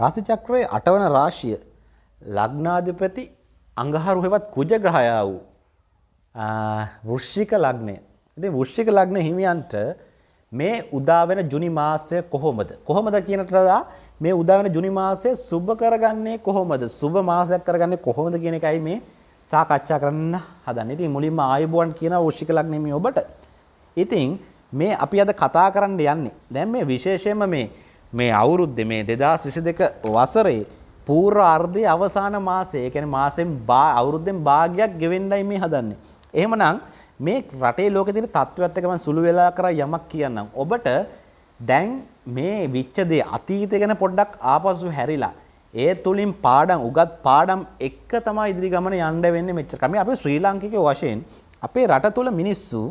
රාශි චක්‍රයේ අටවන රාශිය ලග්නාධිපති අඟහරු හෙවත් කුජ ග්‍රහයා වූ වෘශ්චික ලග්නය. ඉතින් වෘශ්චික ලග්න හිමියන්ට මේ උදා වෙන ජුනි මාසය කොහොමද? කොහොමද කියනට වඩා මේ උදා වෙන ජුනි මාසය සුබ කරගන්නේ කොහොමද? සුබ මාසයක් කරගන්නේ කොහොමද කියන එකයි මේ සාකච්ඡා කරන්න හදන්නේ. ඉතින් මුලින්ම ආයුබෝවන් කියන වෘශ්චික ලග්න හිමිය ඔබට. ඉතින් මේ අපි අද කතා කරන්න යන්නේ. දැන් මේ විශේෂයෙන්ම මේ මේ අවුරුද්දේ මේ 2022 වසරේ පූර්ව අර්ධයේ අවසාන මාසයේ කියන්නේ මාසෙන් අවුරුද්දෙන් භාගයක් ගෙවෙන්නයි මේ හදන්නේ. එහෙමනම් මේ රටේ ලෝකේ තියෙන තත්ත්වයත් එක්ක මම සුළු වෙලා කරා යමක් කියන්නම්. ඔබට දැන් මේ විච්ච දේ අතීතය ගැන පොඩ්ඩක් ආපසු හැරිලා ඒ තුලින් පාඩම් උගත් පාඩම් එක්ක තමයි ඉදිරි ගමන යන්න වෙන්නේ මෙච්චර. අපි ශ්‍රී ලාංකිකයෝ වශයෙන් අපේ රට තුල මිනිස්සු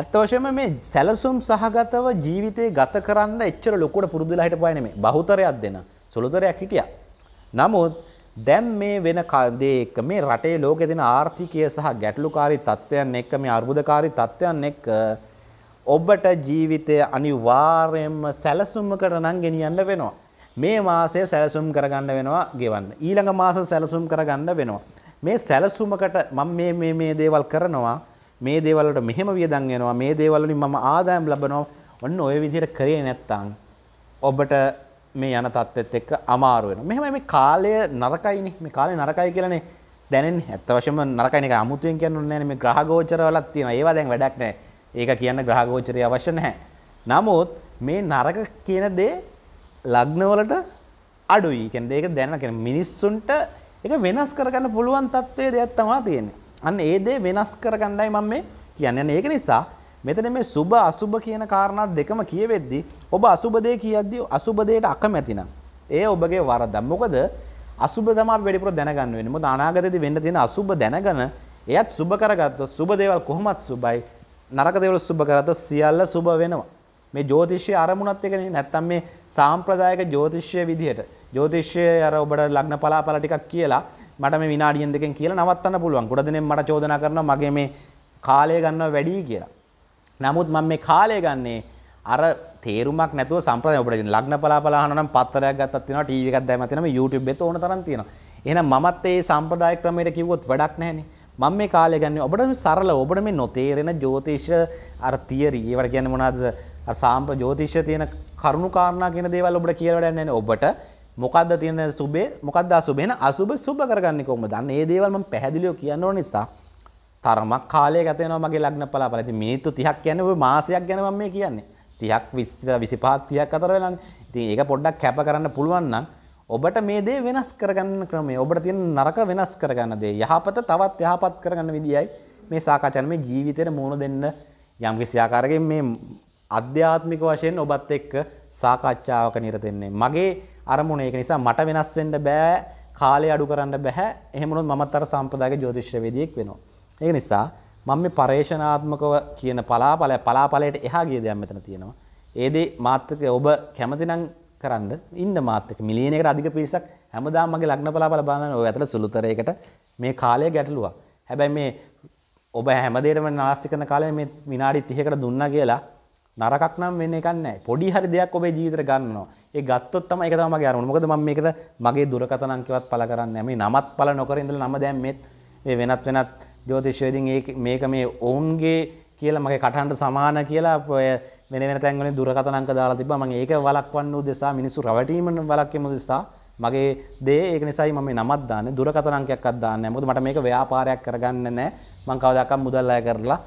ඇත්තවශයම මේ සැලසුම් සහගතව ජීවිතය ගත කරන්න එච්චර ලොකුට පුරුදුලා හිට පායන මේ බහුතරයක් දෙන සුළුතරයක් හිටිය. නමුත් දැම් මේ වෙන කාදයක මේ රටේ ලෝක දෙන ආර්ථිකය සහ ගැටලුකාරි තත්ත්වයන් එක්ක මේ අර්බුදකාරි තත්ත්වයන් එක්ක ඔබට ජීවිතය අනිවාර්යෙන්ම සැලසුම්මකට නම් ගෙනියන්න වෙනවා. මේ මාසය සැලසුම් කරගන්න වෙනවා ගෙවන්න. ඊළඟ මාස සැලසුම් කරගන්න වෙනවා. මේ සැලසුමකට මම මේ මේ දේවල් කරනවා මේ දේවල් වලට මෙහෙම වියදම් වෙනවා මේ දේවල් වලින් මම ආදායම් ලබනවා ඔන්න ඔය විදිහට කරේ නැත්තම් ඔබට මේ යන තත්ත්වෙත් එක්ක අමාරු වෙනවා. මෙහෙමයි මේ කාලය නරකයිනේ. මේ කාලය නරකයි කියලානේ දැනෙන්නේ. ඇත්ත වශයෙන්ම නරකයිනේ. ඒක 아무තුවෙන් කියන්න ඕනේ නෑනේ. මේ ග්‍රහගෝචරවලක් තියෙනවා. ඒවා දැන් වැඩක් නෑ. ඒක කියන්න ග්‍රහගෝචරය අවශ්‍ය නැහැ. නමුත් මේ නරක කියන දේ ලග්නවලට අඩුයි. කියන්නේ ඒක දැනන කියන්නේ මිනිස්සුන්ට ඒක වෙනස් කරගන්න පුළුවන් තත්ත්වයේ දෙයක් තමයි තියෙන්නේ. අන්න ඒ දේ වෙනස් කරගන්නයි මම මේ කියන්නේ. ඒක නිසා මෙතන මේ සුභ අසුභ කියන කාරණා දෙකම කියවෙද්දී ඔබ අසුභ දේ කියද්දී අසුභ දේට අකමැතිනම් ඒ ඔබගේ වරද. මොකද අසුභ තමයි අපි වැඩිපුර දැනගන්න වෙන්නේ. මොකද අනාගතයේදී වෙන්න තියෙන අසුභ දැනගෙන එයත් සුභ කරගත්තොත් සුභ දේවල් කොහොමත් සුභයි. නරක දේවල් සුභ කරගත්තොත් සියල්ල සුභ වෙනවා. මේ ජ්‍යොතිෂයේ අරමුණත් එකනේ. නැත්තම් මේ සාම්ප්‍රදායික ජ්‍යොතිෂය විදිහට ජ්‍යොතිෂයේ අර ඔබට ලග්න පලාපල ටිකක් කියලා මට මේ විනාඩියෙන් දෙකෙන් කියලා නවත්තන්න පුළුවන්. ගොඩ දෙනෙක් මට චෝදනා කරනවා මගේ මේ කාලය ගන්නවා වැඩි කියලා. නමුත් මම මේ කාලය ගන්නේ අර තේරුමක් නැතුව සම්ප්‍රදාය ඔබට ලග්න පලාපල අහනවා නම් පත්තරයක් ගත්තත් තියෙනවා ටීවී එකක් දැම්මත් තියෙනවා YouTube එකත් ඕන තරම් තියෙනවා. එහෙනම් මමත් ඒ සම්ප්‍රදාය ක්‍රමයට කිව්වොත් වැඩක් නැහැනේ. මම මේ කාලය ගන්න ඔබට සරල ඔබට මේ නොතේරෙන ජෝතිෂ අර තියරි ඒවට කියන්නේ මොනවද අර සාම්ප්‍ර ජෝතිෂය තියෙන කරුණු කාරණා කියන දේවල් ඔබට කියලා වැඩක් නැහැ ඔබට මොකක්ද තියෙන සුබේ මොකක්ද අසුබේන අසුබ සුබ කරගන්නේ කොහොමද? අන්න ඒ දේවල් මම පැහැදිලිව කියන්න ඕන නිසා තරමක් කාලයක් ගත වෙනවා මගේ ලග්න පලාපල. ඉතින් මිනිත්තු 30ක් කියන්නේ ඔය මාසයක් ගැන මම මේ කියන්නේ. 30ක් 20 25ක් 30ක් අතර වෙලානේ. ඉතින් ඒක පොඩ්ඩක් කැප කරන්න පුළුවන් නම් ඔබට මේ දේ වෙනස් කරගන්න ක්‍රමය ඔබට තියෙන නරක වෙනස් කරගන්න දේ යහපත තවත් යහපත් කරගන්න විදියයි මේ සාකච්ඡාවේ මේ ජීවිතේට මුහුණ දෙන්න යම්කිසි ආකාරයකින් මේ අධ්‍යාත්මික වශයෙන් ඔබත් එක්ක සාකච්ඡාවක නිරත වෙන්නේ. මගේ අරමුණ ඒක නිසා මට වෙනස් වෙන්න බෑ කාලය අඩු කරන්න බෑ එහෙම වුණොත් මමත් අර සම්ප්‍රදායික ජ්‍යොතිෂ්‍යවේදියෙක් වෙනවා. ඒක නිසා මම මේ පරේෂණාත්මකව කියන පලාපලය පලාපලයට එහා ගිය දෙයක් මෙතන තියෙනවා. ඒ දේ මාත්‍රික ඔබ කැමති නම් කරන්න ඉන්න මාත්‍රික මිලියන එකට අධික පිරිසක් හැමදාම මගේ ලග්න පලාපල බලන ඔය ඇතුළ සුළුතරයකට මේ කාලය ගැටලුවක්. හැබැයි මේ ඔබ හැමදේටම නාස්ති කරන කාලේ මේ විනාඩි 30කට දුන්නා කියලා නරකක් නම් වෙන එකක් නැහැ. පොඩි හරි දෙයක් ඔබේ ජීවිතේට ගන්නවා. ඒ ගත්තොත් තමයි ඒක තමයි මගේ අරමුණ. මොකද මම මේකට මගේ දුරකථන අංකවත් පළ කරන්නේ නැහැ. මේ නමත් පළ නොකර ඉඳලා නම දැම්මෙත් මේ වෙනත් වෙනත් ජ්‍යොතිෂයේදීන් මේක මේ ඔවුන්ගේ කියලා මගේ කටහඬ සමාන කියලා ඔය වෙන වෙන තැන්වල දුරකථන අංක දාලා තිබ්බා. මම ඒක වළක්වන්න උදෙසා මිනිස්සු රැවටීම වළක්වීම උදෙසා මගේ දේ ඒක නිසායි මම මේ නමක් දාන්නේ. දුරකථන අංකයක්වත් දාන්නේ නැහැ. මොකද මට මේක ව්‍යාපාරයක් කරගන්න නැහැ. මම කවදාකවත් මුදල් අය කරලා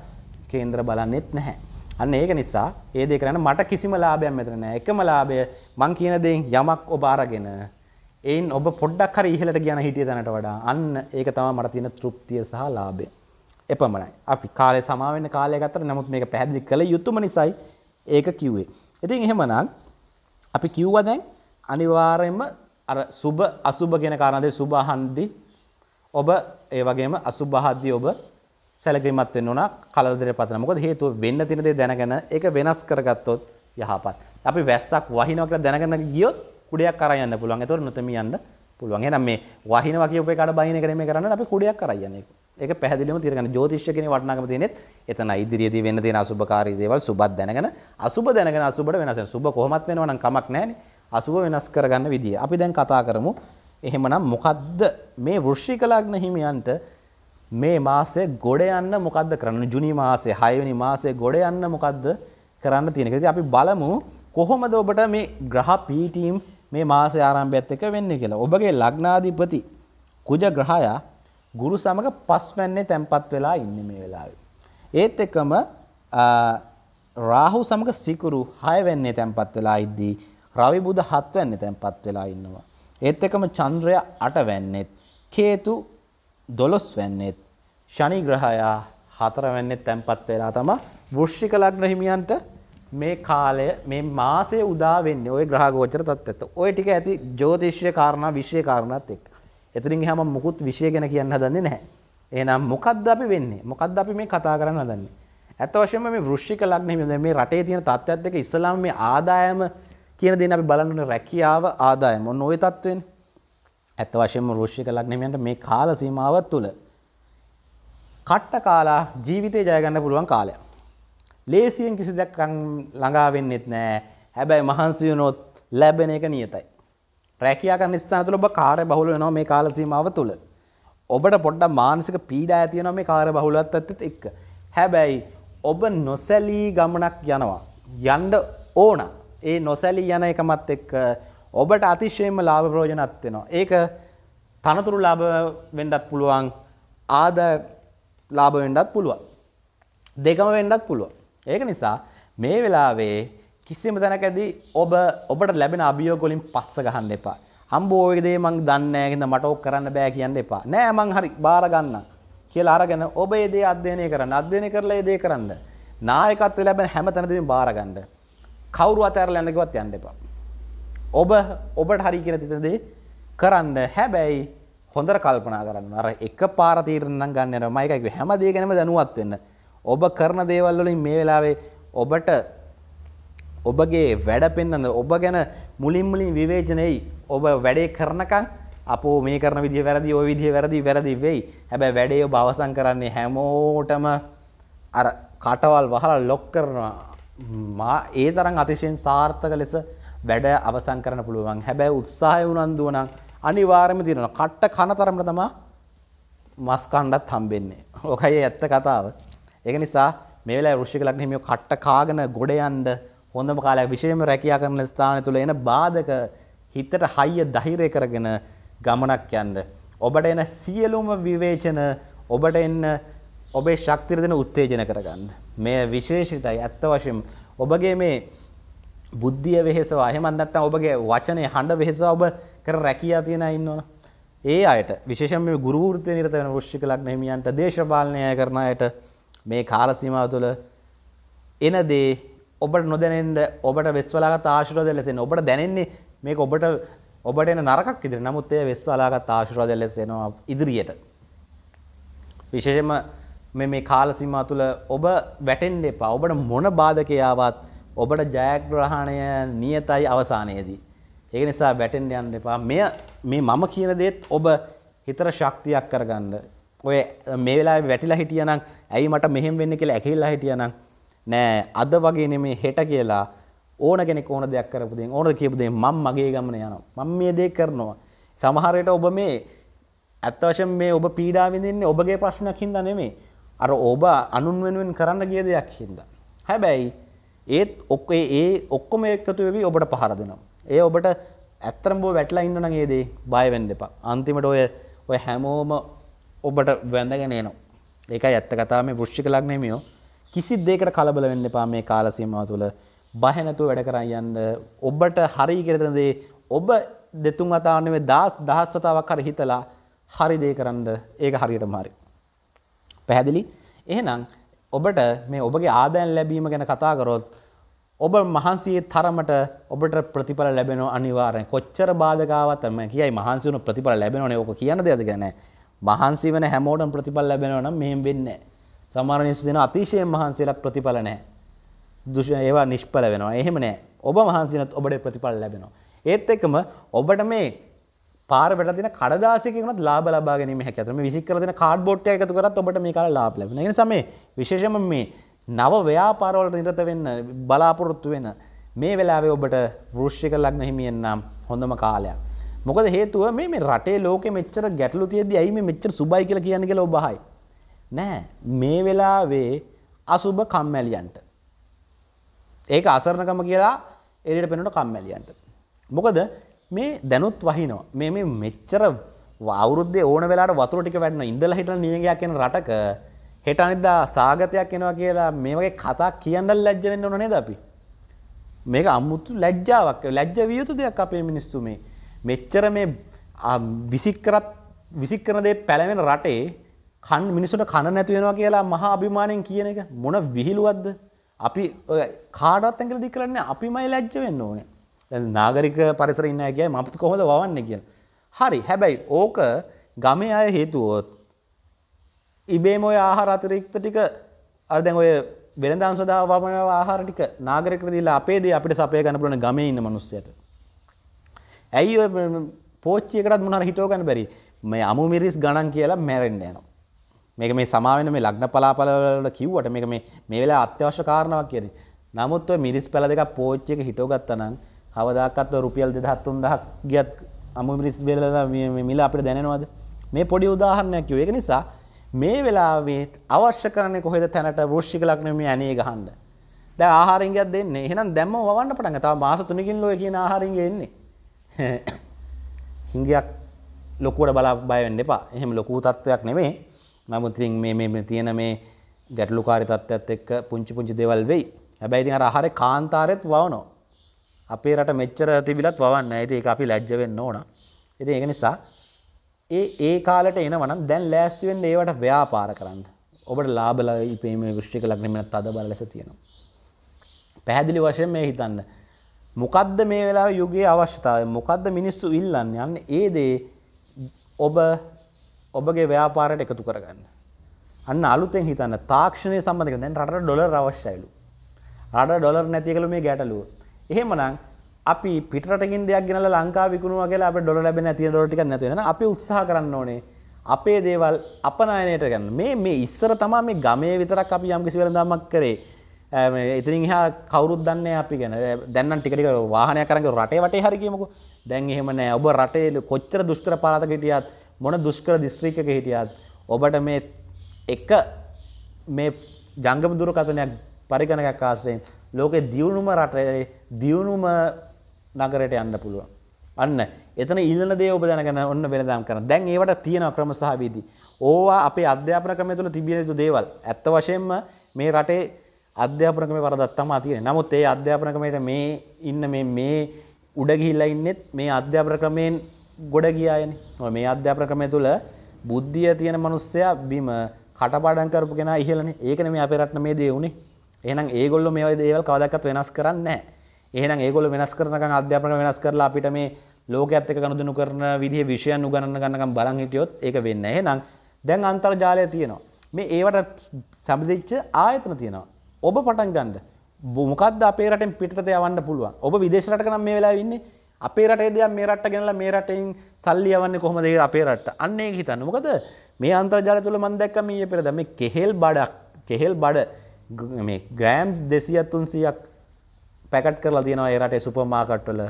කේන්දර බලන්නෙත් නැහැ. අන්න ඒක නිසා ඒ දේ කරන්න මට කිසිම ලාභයක් මෙතන නැහැ. එකම ලාභය මං කියන දේෙන් යමක් ඔබ අරගෙන එයින් ඔබ පොඩ්ඩක් හරි ඉහළට ගියන හිටිය තැනට වඩා අන්න ඒක තමයි මට තියෙන තෘප්තිය සහ ලාභය. එපමණයි. අපි කාලය සමා වෙන කාලය ගතට නමුත් මේක පැහැදිලි කළ යුතුම නිසායි ඒක කිව්වේ. ඉතින් එහෙමනම් අපි කිව්වා දැන් අනිවාර්යයෙන්ම අර සුබ අසුබ කියන කාරණේ සුබ අහන්දි ඔබ ඒ වගේම අසුබ අහද්දි ඔබ සැලකිලිමත් වෙන්න ඕන කලදරේ පතන. මොකද හේතුව වෙන්න තියෙන දේ දැනගෙන ඒක වෙනස් කරගත්තොත් යහපත්. අපි වැස්සක් වහිනවා කියලා දැනගෙන ගියොත් කුඩයක් අරන් යන්න පුළුවන්. ඒතකොට නොතමී යන්න පුළුවන්. එහෙනම් මේ වහිනවා කියූප එකට බයින් එක නෙමෙයි කරන්නේ අපි කුඩයක් අරන් යන්නේ. ඒක පැහැදිලිවම තිරගන්න. ජෝතිෂ්‍ය කෙනේ වටිනාකම තියෙනෙත් එතන ඉදිරියේදී වෙන්න තියෙන අසුබකාරී දේවල් සුබත් දැනගෙන අසුබ දැනගෙන අසුබට වෙනස් වෙන. සුබ කොහොමත් වෙනවා නම් කමක් නැහැනේ. අසුබ වෙනස් කරගන්න විදිය. අපි දැන් කතා කරමු. එහෙමනම් මොකද්ද මේ වෘශ්චික ලග්න හිමියන්ට මේ මාසය ගොඩ යන්න මොකද්ද කරන්න ජුනි මාසය 6 වෙනි මාසයේ ගොඩ යන්න මොකද්ද කරන්න තියෙන එක. අපි බලමු කොහොමද ඔබට මේ ග්‍රහ පීඨීම් මේ මාසයේ ආරම්භයත් එක්ක වෙන්නේ කියලා. ඔබගේ ලග්නාධිපති කුජ ග්‍රහයා ගුරු සමග පස්වැන්නේ තැම්පත් වෙලා ඉන්නේ මේ වෙලාවේ. ඒත් එක්කම රාහු සමග සිකුරු 6 වෙන්නේ තැම්පත් වෙලා ඉද්දී රවි බුධ 7 වෙන්නේ තැම්පත් වෙලා ඉන්නවා. ඒත් එක්කම චන්ද්‍රයා 8 වෙන්නේත් කේතු දොළොස් වැන්නේත් ශනි ග්‍රහයා හතර වැන්නේත් තැන්පත් වෙලා තමයි වෘශ්චික ලග්න හිමියන්ට මේ කාලය මේ මාසයේ උදා වෙන්නේ ওই ග්‍රහ ගෝචර තත්ත්වයට. ওই ටික ඇති ජ්‍යොතිෂ්‍ය කාරණා, විශ්ය කාරණාත් එක්ක. එතනින් එහාම මුකුත් විශ්ය ගැන කියන්න හදන්නේ නැහැ. එහෙනම් මොකද්ද අපි වෙන්නේ? මොකද්ද අපි මේ කතා කරන්න හදන්නේ? ඇත්ත වශයෙන්ම මේ වෘශ්චික ලග්න හිමියන් මේ රටේ තියෙන තත්ත්වයත් එක්ක ඉස්ලාම මේ ආදායම කියන දේ අපි බලන්න රැකියාව ආදායම. ඔන්න ওই තත්ත්වෙන්නේ. ඇත්ත වශයෙන්ම රුෂික ලග්නමයන්ට මේ කාල සීමාව තුළ කට්ට කාලා ජීවිතේ ජය ගන්න පුළුවන් කාලය. ලේසියෙන් කිසි දෙයක් ළඟා වෙන්නෙත් නෑ. හැබැයි මහන්සි වුණොත් ලැබෙන එක නියතයි. රැකියා කරන ස්ථාන තුළ ඔබ කාර්ය බහුල වෙනවා මේ කාල සීමාව තුළ. ඔබට පොඩ්ඩක් මානසික පීඩාවක් තියෙනවා මේ කාර්ය බහුලත්වයත් එක්ක. හැබැයි ඔබ නොසැලී ගමනක් යනවා. යන්න ඕන. ඒ නොසැලී යන එකමත් එක්ක ඔබට අතිශයෙන්ම ලාභ ප්‍රයෝජනත් වෙනවා. ඒක තනතුරු ලාභ වෙන්නත් පුළුවන්, ආද ලාභ වෙන්නත් පුළුවන්. දෙකම වෙන්නත් පුළුවන්. ඒක නිසා මේ වෙලාවේ කිසිම තැනකදී ඔබ ඔබට ලැබෙන අභියෝග වලින් පස්ස ගහන්න එපා. හම්බෝ ඔය දේ මං දන්නේ නැහැ කියලා මට ඕක කරන්න බෑ කියන්න එපා. නෑ මං හරි බාර ගන්නම් කියලා අරගෙන ඔබ ඒ දේ අධ්‍යයනය කරන්න. අධ්‍යයනය කරලා ඒ දේ කරන්න. නායකත්වය ලැබෙන හැම තැනදීම බාර ගන්න. කවුරු අතහැරලා යන්න කිව්වත් යන්න එපා. ඔබ ඔබට හරි කියෙන තිතදේ කරන්න හැබැයි හොඳර කල්පනා කරන්න අර එක පාරතීරණම් ගන්න මයිකක හැම දේගැනම දැනුවත් වෙන්න. ඔබ කරන දේවල්වලින් මේ වෙලාවේ ඔබට ඔබගේ වැඩ පෙන්න්න ඔබ ගැන මුලින් මුලින් විවේචනයි ඔබ වැඩේ කරනකං අපෝ මේ කරන විදි වැරදි ඔය විදිහ වැරදි වැරදි වෙයි හැබැ වැඩේ බවසන් කරන්නේ හැමෝටම අර කටවල් වහලා ලොක් කරනවා මා ඒ තරම් අතිශයෙන් සාර්ථක ලෙස වැඩ අවසන් කරන්න පුළුවන්. හැබැයි උත්සාහය උනන්දු නම් අනිවාර්යයෙන්ම තියෙනවා. කට්ට කන තරමට තමයි මස් කණ්ඩත් හම්බෙන්නේ. ඕකයි ඇත්ත කතාව. ඒක නිසා මේ වෙලාවේ වෘශ්චික ලග්න හිමියෝ කට්ට කාගෙන ගොඩ යන්න හොඳම කාලයක් විශේෂයෙන්ම රැකියා කරන ස්ථාන තුල එන බාධක හිතට හයිය ධෛර්ය කරගෙන ගමනක් යන්න. ඔබට එන සියලුම විවේචන ඔබට එන්න ඔබේ ශක්තිය දෙන උත්තේජන කරගන්න. මේ විශේෂිතයි ඇත්ත වශයෙන් ඔබගේ මේ බුද්ධිය වෙහෙසවා එහෙම නැත්නම් ඔබගේ වචනේ හඬ වෙහෙසවා ඔබ කර රැකියා තියෙන අය ඉන්නවනේ. ඒ අයට විශේෂයෙන් මේ ගුරු වෘත්තිය නිරත වෙන වෘශ්චික ලග්න හිමියන්ට දේශපාලනය කරන අයට මේ කාල සීමාව තුළ එන දේ ඔබට නොදැනෙන්න ඔබට වෙස්වලාගත් ආශිර්වාද ලෙසෙන ඔබට දැනෙන්නේ මේක ඔබට ඔබට එන නරකක් ඉදිරිය. නමුත් ඒ වෙස්වලාගත් ආශිර්වාද ලෙස එනවා ඉදිරියට. විශේෂයෙන්ම මේ මේ කාල සීමාව තුළ ඔබ වැටෙන්න එපා. ඔබට මොන බාධකේ ආවත් ඔබට ජයග්‍රහණය නියතයි අවසානයේදී. ඒ නිසා බැටෙන්ඩ යන්න එපා මෙය මේ මම කියන දේත් ඔබ හිතර ශක්තියක් කරගන්න. ඔය මේ වෙලා වැටිලා හිටියනම් ඇයි මට මෙහෙම වෙන්න කියලා ඇකිල්ලා හිටියනම් නෑ අද වගේ නෙමේ හෙට කියලා ඕන කෙනෙක් ඕන දෙයක් කරපු දේ ඕන කියපු දේ මම මගේ ගමන යනවා මම මේ දේ කරනවා සමහර විට ඔබ මේ ඇත්ත වශයෙන් මේ ඔබ පීඩා විඳින්නේ ඔබගේ ප්‍රශ්නයක් හින්දා නෙමෙයි අර ඔබ අනුන් වෙනුවෙන් කරන්න ගිය දෙයක් හින්දා හැබැයි ඒත් ඔක්කේ ඒ ඔක්කොම එකතු වෙවි ඔබට පහර දෙනවා. ඒ ඔබට ඇත්තරම් බෝ වැටලා ඉන්න නම් ඒ දේ බය වෙන්න එපා. අන්තිමට ඔය ඔය හැමෝම ඔබට වැඳගෙන එනවා. ඒකයි ඇත්ත කතාව මේ වෘශ්චික ලග්නෙමියෝ කිසිත් දෙයකට කලබල වෙන්න එපා මේ කාල සීමාව තුළ. බය නැතුව වැඩ කරන් යන්න. ඔබට හරි කියලා දේ ඔබ දෙතුන් වතාවක් නෙමෙයි දහස් දහස් වතාවක් හරි හිතලා හරි දේ කරන්න ඒක හරියටම හරි. පැහැදිලි? එහෙනම් ඔබට මේ ඔබගේ ආදායම් ලැබීම ගැන කතා කරොත් ඔබ මහන්සියේ තරමට ඔබට ප්‍රතිඵල ලැබෙන අනිවාර්යෙන් කොච්චර බාධකාවත් මම කියයි මහන්සි වුණ ප්‍රතිඵල ලැබෙනවනේ ඕක කියන දෙයක්ද කියන්නේ මහන්සි වෙන හැමෝටම ප්‍රතිඵල ලැබෙනවා නම් මෙහෙම වෙන්නේ නැහැ සමහර මිනිස්සු දෙන අතිශයින් මහන්සියලා ප්‍රතිඵල නැහැ දුෂ ඒවා නිෂ්ඵල වෙනවා එහෙම නැහැ ඔබ මහන්සිනත් ඔබට ප්‍රතිඵල ලැබෙනවා ඒත් එක්කම ඔබට මේ පාර වැට දින කඩදාසිකකුණත් ලාභ ලබා ගැනීම හැකියාව. මේ විසික් කරලා දෙන කාඩ්බෝඩ් එක එකතු කරත් ඔබට මේ කාලේ ලාභ ලැබෙනවා. ඒ නිසා මේ විශේෂයෙන්ම මේ නව ව්‍යාපාරවල නිරත වෙන්න බලාපොරොත්තු වෙන මේ වෙලාවේ ඔබට වෘෂ්ික ලග්න හිමියෙන් නම් හොඳම කාලයක්. මොකද හේතුව මේ මේ රටේ ලෝකෙ මෙච්චර ගැටලු තියෙද්දි ඇයි මේ මෙච්චර සුබයි කියලා කියන්නේ කියලා ඔබ අහයි. නෑ මේ වෙලාවේ අසුබ කම්මැලියන්ට. ඒක අසරණකම කියලා එළියට පෙනෙන කම්මැලියන්ට. මොකද මේ දැනුත් වහිනවා. මේ මේ මෙච්චර අවුරුද්දේ ඕන වෙලාවට වතුර ටික වැඩන ඉඳලා හිටලා නියඟයක් යන රටක හෙට අනිදා සාගතයක් එනවා කියලා මේ වගේ කතා කියන්න ලැජ්ජ වෙන්න ඕන නේද අපි? මේක අමුතු ලැජ්ජාවක්. ලැජ්ජ විය යුතු දෙයක් අපේ මිනිස්සු මේ. මෙච්චර මේ විසිකරත් විසිකරන දේ පැලවෙන රටේ කන් මිනිසුන්ට කන නැති වෙනවා කියලා මහා අභිමාණයෙන් කියන එක මොන විහිළුවක්ද? අපි කාටවත් ඇඟිලි දික් කරන්නේ අපිමයි ලැජ්ජ වෙන්න ඕනේ. දැන් නාගරික පරිසරේ ඉන්න අය කියයි මම කොහොමද වවන්නේ කියලා. හරි. හැබැයි ඕක ගමේ අය හේතුවොත් ඉබේම ඔය ආහාර අතිරික්ත ටික අදැන් ඔය වෙළඳම් සඳහා වමන ආහාර ටික නාගරිකට දීලා අපේ දේ අපිට සපය ගන්න පුළුවන් ගමේ ඉන්න මිනිස්සයට. ඇයි ඔය පෝච්චි එකටත් මොනාර හිතව ගන්න බැරි මේ අමු මිරිස් ගණන් කියලා මැරෙන්න යනවා. මේක මේ සමාවෙන මේ ලග්න පලාපල වල කිව්වට මේක මේ මේ වෙලාව අත්‍යවශ්‍ය කාරණාවක් කියන්නේ. නමුත් ඔය මිරිස් පැල දෙකක් පෝච්චි එක හිටව ගත්තා නම් කවදාකවත් ඔය රුපියල් 2000 3000ක් ගියත් අමු මිරිස් බෙලලා මේ මිල අපිට දැනෙනවද? මේ පොඩි උදාහරණයක් කිව්වේ. ඒක නිසා මේ වෙලාවේ අවශ්‍ය කරන්නේ කොහෙද තැනට වෘශ්චික ලග්නෙමේ ඇනේ ගහන්න. දැන් ආහාරින්ගයක් දෙන්නේ. එහෙනම් දැම්ම වවන්න පටන් ගන්න. තව මාස 3කින් ලෝය කියන ආහාරින්ගය එන්නේ. හිංගයක් ලොකුවට බලා බය වෙන්න එපා. එහෙම ලොකු තත්වයක් නෙමෙයි. නමුත් ඉතින් මේ මේ තියෙන මේ ගැටලුකාරී තත්ත්වයත් එක්ක පුංචි පුංචි දේවල් වෙයි. හැබැයි ඉතින් අර ආහාරේ කාන්තාරෙත් වවනවා. අපේ රට මෙච්චර තිබිලත් වවන්නේ නැහැ. ඉතින් ඒක අපි ලැජ්ජ වෙන්න ඕන. ඉතින් ඒක නිසා ඒ ඒ කාලට එනවනම් දැන් ලෑස්ති වෙන්න ඒවට ව්‍යාපාර කරන්න. ඔබට ලාභ ඉපීම දෘෂ්ටික ලග්න මෙන්න තද බල ලෙස තියෙනවා. පැහැදිලි වශයෙන් මේ හිතන්න. මොකද්ද මේ වෙලාවේ යුගයේ අවශ්‍යතාවය? මොකද්ද මිනිස්සු ඉල්ලන්නේ? අන්න ඒ දේ ඔබ ඔබගේ ව්‍යාපාරයට එකතු කරගන්න. අන්න අලුතෙන් හිතන්න තාක්ෂණය සම්බන්ධ කරගෙන දැන් රටට ඩොලර් අවශ්‍යයිලු. රට ඩොලර් නැති එකලු මේ ගැටලුව. එහෙමනම් අපි පිටරටකින් දෙයක් ගෙනලා ලංකාව විකුණුවා කියලා අපිට ඩොලර් ලැබෙන්නේ නැති ඩොලර් ටිකක් නැති වෙනවා. අපි උත්සාහ කරන්න ඕනේ අපේ දේවල් අපනායනයට ගන්න. මේ මේ ඉස්සර තමයි මේ ගමේ විතරක් අපි යම් කිසි වෙලඳාමක් කරේ. මේ ඉතින් එහා කවුරුත් දන්නේ අපි ගැන. දැන් නම් ටික ටික වාහනයක් අරන් රටේ වටේ හරි කියමුකෝ. දැන් එහෙම නෑ. ඔබ රටේ කොච්චර දුෂ්කර පළාතක හිටියත් මොන දුෂ්කර දිස්ත්‍රික්කයක හිටියත් ඔබට මේ එක මේ ජංගම දුරකථනයක් පරිගණකයක් ආශ්‍රයෙන් ලෝකේ දියුණුම රටේ දියුණුම නගරයට යන්න පුළුවන්. අන්න එතන ඉල්ලන දේ ඔබ දැනගෙන ඔන්න වෙනදාම් කරන. දැන් ඒවට තියෙන ක්‍රම සහ විදි. ඕවා අපේ අධ්‍යාපන ක්‍රමය තුළ තිබිය යුතු දේවල්. ඇත්ත වශයෙන්ම මේ රටේ අධ්‍යාපන ක්‍රමේ වරදක් තමයි තියෙන්නේ. නමුත් ඒ අධ්‍යාපන ක්‍රමයට මේ ඉන්න මේ මේ උඩ ගිහිල්ලා ඉන්නෙත් මේ අධ්‍යාපන ක්‍රමයෙන් ගොඩ ගියායනේ. ඔය මේ අධ්‍යාපන ක්‍රමය තුළ බුද්ධිය තියෙන මනුස්සයා බිම කටපාඩම් කරපු කෙනා ඉහළනේ. ඒකනේ මේ අපේ රටන මේ දේ උනේ. එහෙනම් ඒගොල්ලෝ මේ වගේ දේවල් කවදාකවත් වෙනස් කරන්නේ නැහැ. එහෙනම් ඒගොල්ලෝ වෙනස් කරනකම් අධ්‍යාපන වෙනස් කරලා අපිට මේ ලෝකයේත් එක්ක ගනුදෙනු කරන විදිහේ විෂයන් උගන්වන්න ගන්නකම් බලන් හිටියොත් ඒක වෙන්නේ නැහැ. එහෙනම් දැන් අන්තර්ජාලය තියෙනවා. මේ ඒවට සම්බන්ධිච්ච ආයතන තියෙනවා. ඔබ පටන් ගන්න. මොකද්ද අපේ රටෙන් පිටරට යවන්න පුළුවන්? ඔබ විදේශ රටක නම් මේ වෙලාවේ ඉන්නේ. අපේ රටේ දෙයක් මේ රටට ගෙනලා මේ රටෙන් සල්ලි යවන්නේ කොහොමද ඒක අපේ රටට. අන්න ඒක හිතන්න. මොකද මේ අන්තර්ජාලය තුල මම දැක්කා මීයේ පෙරද මේ කෙහෙල් බඩක් කෙහෙල් බඩ මේ ග්‍රෑම් 200 300ක් පැකට් කරලා තියෙනවා ඒ රටේ සුපර් මාකට් වල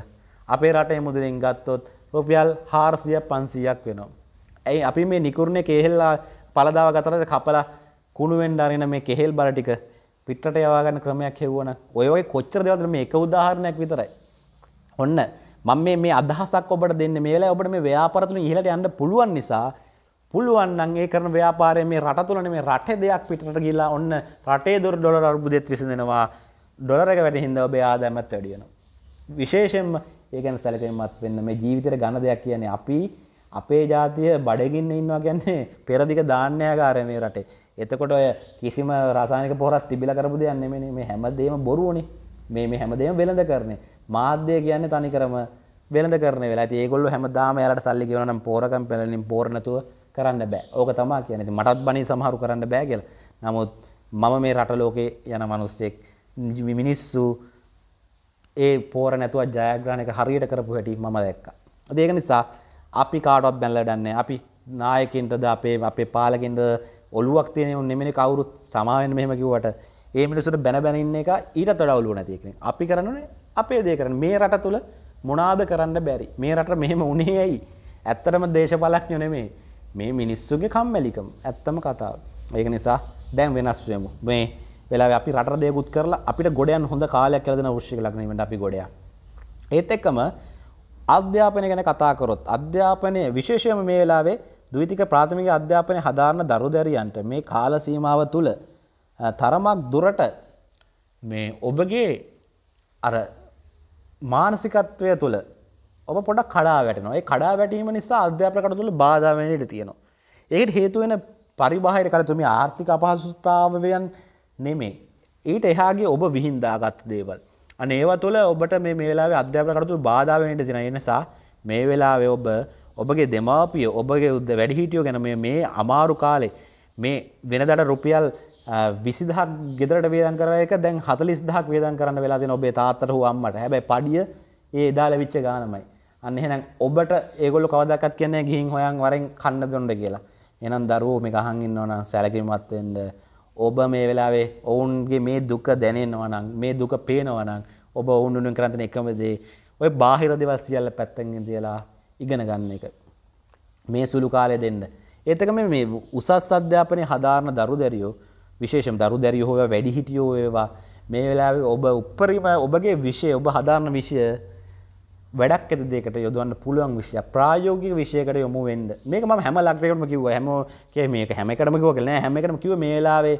අපේ රටේ මුදලින් ගත්තොත් රුපියල් 400ක් 500ක් වෙනවා. ඇයි අපි මේ නිකුරුනේ කේහෙල්ලා පළදාව ගතරද කපලා කුණු වෙන්න අරින මේ කේහෙල් බල ටික පිටරට යවා ගන්න ක්‍රමයක් හෙව්වනම් ඔය වගේ කොච්චර දේවල්ද මේ එක උදාහරණයක් විතරයි. ඔන්න මම මේ මේ අදහසක් ඔබට දෙන්නේ මේ වෙලාවේ ඔබට මේ ව්‍යාපාර තුලින් ඉහළට යන්න පුළුවන් නිසා පුළුවන් නම් ඒ කරන ව්‍යාපාරයේ මේ රට තුලනේ මේ රටේ දෙයක් පිටරට ගිහිලා ඔන්න රටේ දොර ඩොලර අර්බුදෙත් විසඳෙනවා ඩොලර එක වැට හිද ඔබේ ආදෑමත් වැඩියනවා විශේෂෙන්ම ඒකන සැලකෙන්මත් වෙන්න මේ ජීවිතර ගණ දෙයක් කියන්නේ අපි අපේ ජාතිය බඩගින්න ඉන්නවා ගැන්නේ පෙරදික දාන්නයාකාරය මේ රටේ එතකොට ඔය කිසිම රසානික පොරත් තිබිල කරපු දෙයන්නේ මේ මේ හැමදේම බොරුවනි මේ මේ හැමදේම වෙළඳ කරන්නේ මාධ්‍යය කියන්නේ තනි කරම වෙළඳ කරන වෙලා ඒගොල්ලු හැමදාම යාලට සල්ලි කියවනම් පෝරකම් පෙළලින් පෝරණතුව කරන්න බෑ ඕක තමා කියන්නේ මටත් බනි සමහරු කරන්න බෑ කියලා නමුත් මම මේ රට ලෝකේ යන මනුස්සෙක් මිනිස්සු ඒ පෝර නැතුව ජයග්‍රහණයක හරියට කරපු හැටි මම දැක්කා. ඒක නිසා අපි කාටවත් බැලලා දන්නේ අපි නායකින්ටද අපේ අපේ පාලකින්ද ඔලුවක් තියෙන උන් නෙමෙයි කවුරුත් සමාවෙන්න මෙහෙම කිව්වට ඒ මිනිස්සුන්ට බැන බැන ඉන්න එක ඊටත් වඩා ඔලුව නැති එකනේ. අපි කරන්නේ අපේ දේ කරන්නේ. මේ රට තුල මොනාද කරන්න බැරි. මේ රට මෙහෙම උනේ ඇයි? ඇත්තටම දේශපාලඥයෝ නෙමෙයි. මේ මිනිස්සුගේ කම්මැලිකම. ඇත්තම කතාව. ඒක නිසා දැන් වෙනස් වෙමු. මේ වෙලා අපි රට දෙයකුත් කරලා අපිට ගොඩයන් හොඳ කාලයක් කියලා දෙන වෘශ්චික ලග්නෙමෙන් අපි ගොඩයා. ඒත් එක්කම අධ්‍යාපනය ගැන කතා කරොත් අධ්‍යාපනය විශේෂයෙන්ම මේ වෙලාවේ ද්විතික ප්‍රාථමික අධ්‍යාපනය හදාරන දරුදැරියන්ට මේ කාල සීමාව තුළ තරමක් දුරට මේ ඔබගේ අර මානසිකත්වය තුළ ඔබ පොඩක් කඩා වැටෙනවා. ඒ කඩා වැටීම නිසා අධ්‍යාපන කටයුතු වල බාධා වෙන්න ඉඩ තියෙනවා. ඒකට හේතු වෙන පරිබාහිර කටයුතු මේ ආර්ථික අපහසුතාවයන් නෙමේ. ඊට එහාගේ ඔබ විහින්දාගත් දේවල්. අන ඒව තුළ ඔබට මේ මේලා අධ්‍යාපන කරතු බාධාවනයට තින එනිසා මේ වෙලාවේ ඔබ ඔබගේ දෙමාපිය ඔබගේ උද්ද වැඩිහිටියෝ ගැන මේ අමාරු කාලේ මේ වෙනදට රුපියල් විසිදහක් ගෙදරට වේදන් කරයක දැන් හතලිස් දහක් වේදන් කරන්න වෙලා දෙන ඔබේ තාත්තට හුවම්මට හැබැයි පඩිය ඒ දාල විච්ච ගානමයි අන්න එහෙනම් ඔබට ඒගොල්ලෝ කවදාකත් කියන්නේ ගිහින් හොයන් වරෙන් කන්න බොන්න කියලා එහෙනම් දරුවෝ මේක අහන් ඉන්නවනම් සැලකිලිමත් වෙන්න ඔබ මේ වෙලාවේ ඔවුන්ගේ මේ දුක දැනෙනවා නම් මේ දුක පේනවා නම් ඔබ ඔවුන් උනුන් කරන්න එකම දේ ඔය බාහිර දේවල් සියල්ල පැත්තෙන් තියලා ඉගෙන ගන්න එක මේ සුළු කාලය දෙන්න ඒතක මේ උසස් අධ්‍යාපනයේ හදාරන දරු දැරියෝ විශේෂම දරු දැරියෝ හොය වැඩිහිටියෝ ඒවා මේ වෙලාවේ ඔබ උප්පරිම ඔබගේ විෂය ඔබ හදාරන විෂය වැඩක් ඇති දෙකට යොදවන්න පුළුවන් විශය ප්‍රායෝගික විෂයකට යොමු වෙන්ඩ මේක ම හැම ලක්ටකටම කිව හැම කිය මේක හැමකටම කිව කලන හැමකටම කිව මේලාවේ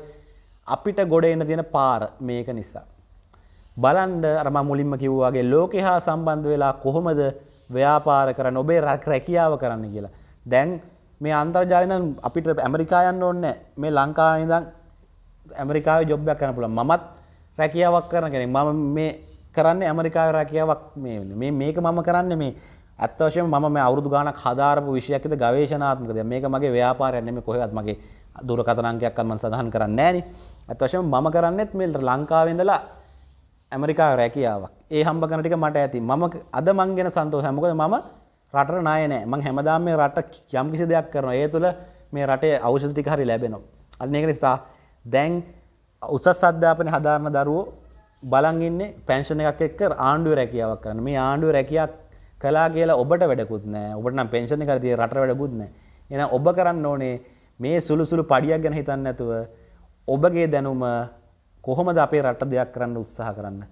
අපිට ගොඩ එන්න තියෙන පාර මේක නිසා. බලන්ඩ අරම මුලින්ම කිව්වාගේ ලෝකෙ හා සම්බන්ධ වෙලා කොහොමද ව්‍යාපාර කර නොබේ රක් රැකියාව කරන්න කියලා. දැන් මේ අන්තර්ජාලන අපිට ඇමරිකායන්න ඔන්න මේ ලංකානිදන් ඇමරිකාව ජොබ්යක් කන පුළ මත් රැකියාවක් කරන කෙනෙ ම මේ කරන්න ඇමරිකා රැකියාවක් මේ මේක මම කරන්න මේ ඇත්තවශයෙන් මම මේ අවුරුදු ගානක් හදාරපු විෂයක්ද ගවේෂනාත්මකද මේක මගේ ව්‍යාපාරයක් නෙමෙයි කොහෙවත් මගේ දුරකථනාංකයක් මම සඳහන් කරන්නේ නැහැ නේ ඇත්තවශයෙන් මම කරන්නේත් මේ ලංකාවේ ඉඳලා ඇමරිකා රැකියාවක් ඒ හම්බ කරන ටික මට ඇති මම අද මං ගැන සන්තෝෂයි මොකද මම රටට ණය නැහැ මං හැමදාම මේ රට යම්කිසි දෙයක් කරනවා ඒ තුළ මේ රටේ ඖෂධ ටික හරි ලැබෙනවා අන්න ඒක නිසා දැන් උසස් අධ්‍යාපනය හදාරන දරුවෝ බලන්ගන්න පැන්ෂණ එකක් එක්ක ආණ්ඩුව රැකියාවක් කරන මේ ආණ්ඩුව රැකයක් කලා කියලා ඔබට වැඩකුත්නෑ ඔබට නම් පෙන්ෂණ කරතිය රට වැඩබුත්න එන ඔබ කරන්න ඕනේ මේ සුළු සුළු පඩියක් ගැන හිතන්න ඇතුව ඔබගේ දැනුම කොහොමද අපේ රට දෙයක් කරන්න උත්සාහ කරන්න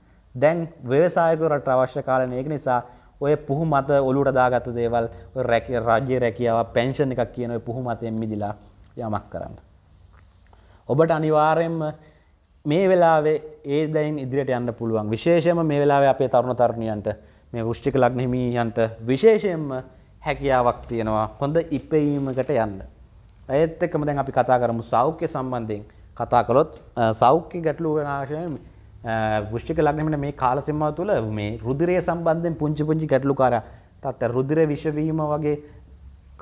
දැන් ව්‍යවසායක රට අවශ්‍ය කාලන ඒක නිසා ඔය පුහු මත ඔලුට දාගත්තු දේවල් රැක රජ්‍ය රැකියාව පෙන්ෂණ එකක් කියන පුහු මතයෙන් මිදිලා යමක් කරන්න ඔබට අනිවාරයෙන්ම මේ වෙලාවේ ඒ දැයින් ඉදිරියට යන්න පුළුවන් විශේෂම මේ වෙලාවේ අපේ තරුණ තරුණියන්ට මේ වෘෂ්ටික ලග්න හිමියන්ට විශේෂයෙන්ම හැකියාවක් තියෙනවා හොඳ ඉපෙවීමකට යන්න. ඒත් එක්කම දැන් අපි කතා කරමු සෞඛ්‍ය සම්බන්ධයෙන් කතා කළොත් සෞඛ්‍ය ගැටලු වෙනාශයෙන් වෘෂ්ටික ලග්නෙමනේ මේ කාල සීමාව තුළ මේ රුධිරය සම්බන්ධයෙන් පුංචි පුංචි ගැටලුකාරා තත්ත්ව රුධිර විෂවීම වගේ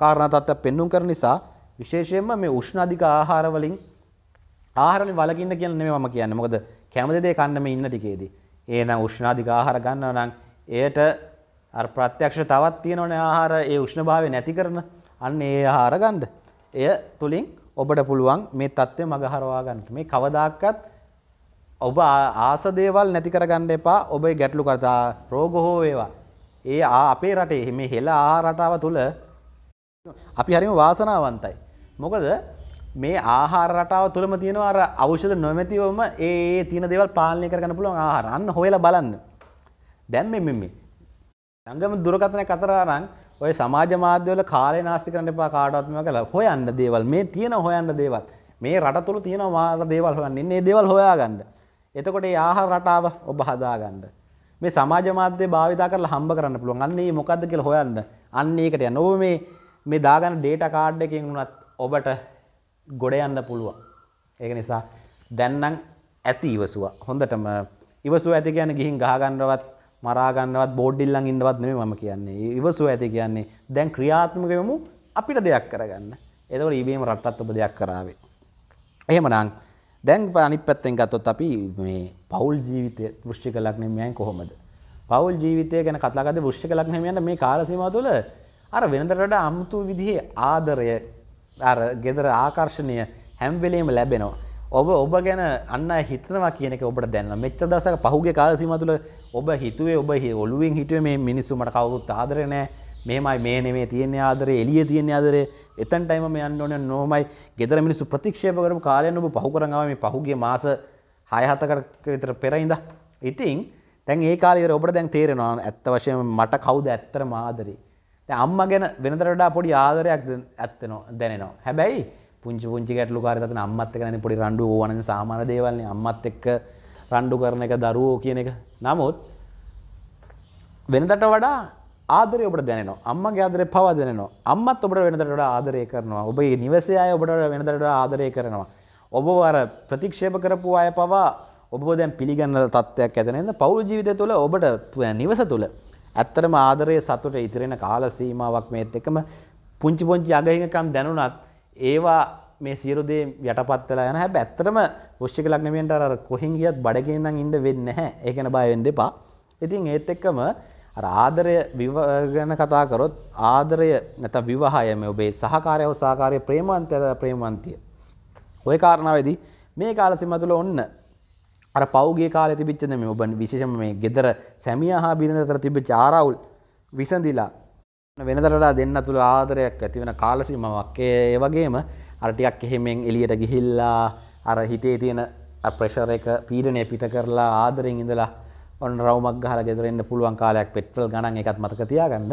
කාරණා තත්ත්ව පෙන්눔 කරන නිසා විශේෂයෙන්ම මේ උෂ්ණ අධික ආහාර වලින් ආහාරලින් වලකින්න කියන නෙමෙයි මම කියන්නේ. මොකද කැමති දේ කන්න මේ ඉන්න ටිකේදී. එහෙනම් උෂ්ණාධික ආහාර ගන්නවා නම් එයට අර ප්‍රත්‍යක්ෂ තවත් තියෙනවනේ ආහාර ඒ උෂ්ණභාවය නැති කරන අන්න ඒ ආහාර ගන්න. එය තුලින් ඔබට පුළුවන් මේ தත්ත්වය මගහරවා ගන්න. මේ කවදාකවත් ඔබ ආස දේවල් නැති කරගන්න එපා. ඔබේ ගැටලු කරතා රෝග හෝ වේවා. ඒ අපේ රටේ මේ හෙළ ආහාර රටාව තුල අපි හරිම වාසනාවන්තයි. මොකද මේ ආහාර රටාව තුළම තියෙනවා අර අවෂද නොමැතිවම ඒ තියෙන දෙවල් පාලනය කරගන්න පුළුවන් ආහාරන්න හොයලා බලන්න දැම් මෙමි දංගම දුරකතන කතරාරං ඔය සමාජ මාධ්‍යවල කාලය නාස්ති කරන්න එපා කාටත්ම කළ හොයන්න දේවල් මේ තියෙන හොයන්න දේවල් මේ රට තුළ තියෙන මාර දේවල් හොයන්න ඒ දේවල් හොයාගන්න එතකොට ආහාර රටාව ඔබ හදාගන්න මේ සමාජ මාධ්‍ය භාවිතා කරලා හම්බ කරන්න පුළුවන් අන්නේ මොකක්ද කියලා හොයන්න අන්න ඒකට යන්න ඔබ මේ මේ දාගන්න ඩේටා කාඩ් එකෙන් වුණත් ඔබට ගොඩ යන්න පුළුවන්. ඒක නිසා දැන්නම් ඇති ඉවසුව හොඳටම ඉවසුව ඇති කියන ගිහින් ගහගන්නවත් මරාගන්නවත් බෝඩ්ඩිල්ලං ඉන්නවත් නෙමෙයි මම කියන්නේ. ඉවසුව ඇති කියන්නේ දැන් ක්‍රියාත්මක වෙමු අපිට දෙයක් කරගන්න. එතකොට ඊබීම රටත් ඔබ දෙයක් කරාවේ. එහෙමනම් දැන් අනිත් පැත්තෙන් ගත්තොත් අපි මේ පෞල් ජීවිතය දෘෂ්ටික ලග්නෙමයන් කොහොමද? පවුල් ජීවිතය ගැන කතලාගද වෘෂ්ික ලක්නමයන්න මේ කාලසීම තුළ අර වෙනදරට අමුතු විදිහේ ආදරය අර ගෙදර ආකර්ශණය හැම්වෙලේම ලැබෙනවා. ඔබ ඔබ ගැන අන්න හිතනවා කියනක ඔබට දැන්න මෙච්ච දසක පහුගේ කාලසිම තුළ ඔබ හිතුවේ ඔබ හි ඔලුවෙන් හිටුව මේ මිනිස්සුමට කවුරුත් ආදරනෑ මෙමයි මේ නෙමේ තියන්නේ ආදරේ එලිය තියන්නේ ආදරේ එතන්ටයිම මේ යන්න ඕන නෝමයි ගෙදර මිනිස්සු ප්‍රතික්ෂේප කරම කාලයන් ඔබ පහු කරගාව මේ පහුගේ මාස හයහතකට විතර පෙරයිඳ. ඉතින් තැන් ඒ කාලෙර ඔබට දැන් තේරෙනවා ඇත්ත වශයෙන් මට කවුද ඇත්තර මාදරේ. අම්ම ගැන වෙනතරට පොඩි ආදරයක් ඇත්තනවා දැනවා හැබැයි පුංචි පුංචි ගැටලු කාරතන අම්මත් එකන පොඩි රණ්ඩු ඕන සාමාන දේවල්න්නේ අම්මත් එක්ක රණ්ඩු කරන එක දරුවෝ කියන එක නමුත් වෙනතට වඩා ආදරය ඔබට දැනවා අම්මගේ ආදරය පවා දෙනවා අම්මත් ඔබට වෙනතට ආදරය කරනවා ඔබ නිවසය අය ඔබට වෙනතට ආදරය කරනවා ඔබ අර ප්‍රතික්ෂේප කරපු අය පවා ඔබ දැන් පිළිගන්න තත්ත්වයක් ඇතනෙන්න පවුල් ජීවිත තුළ ඔබට නිවස තුළ ඇත්තටම ආදරයේ සතුට ඉතිරෙන කාල සීමාවක් මේත් එකම පුංචි පුංචි අගහිඟකම් දැනුණත් ඒවා මේ සියරුදේ යටපත් වෙලා යන හැබැයි ඇත්තටම වෘශ්චික ලග්නමයන්ට අර කොහෙන් ගියත් බඩගිනින් නම් ඉන්න වෙන්නේ නැහැ. ඒක ගැන බය වෙන්න එපා. ඉතින් ඒත් එක්කම අර ආදරය ගැන කතා කරොත් ආදරය නැත්නම් විවාහය මේ ඔබේ සහකාරය හෝ සහකාරය ප්‍රේමවන්තය ප්‍රේමවන්තිය. ওই කාරණාවේදී මේ කාල සීමාව තුළ ඔන්න අර පෞගේ කාලේ තිබිච්චද මේ ඔබ විශේෂම මේ ගෙදර සැමියා හා බිරිඳ අතර තිබිච්ච ආරවුල් විසඳිලා වෙනතරට දෙන්න තුළ ආදරයක් ඇති වෙන කාලසීමාවක් ඒ වගේම අර ටිකක් එහෙමෙන් එළියට ගිහිල්ලා අර හිතේ තියෙන ප්‍රෙෂර් එක පීඩනය පිට කරලා ආදරෙන් ඉඳලා ඔන්න රවුමක් ගහලා ගෙදර එන්න පුළුවන් කාලයක් පෙට්‍රල් ගණන් එකත් මතක තියාගන්න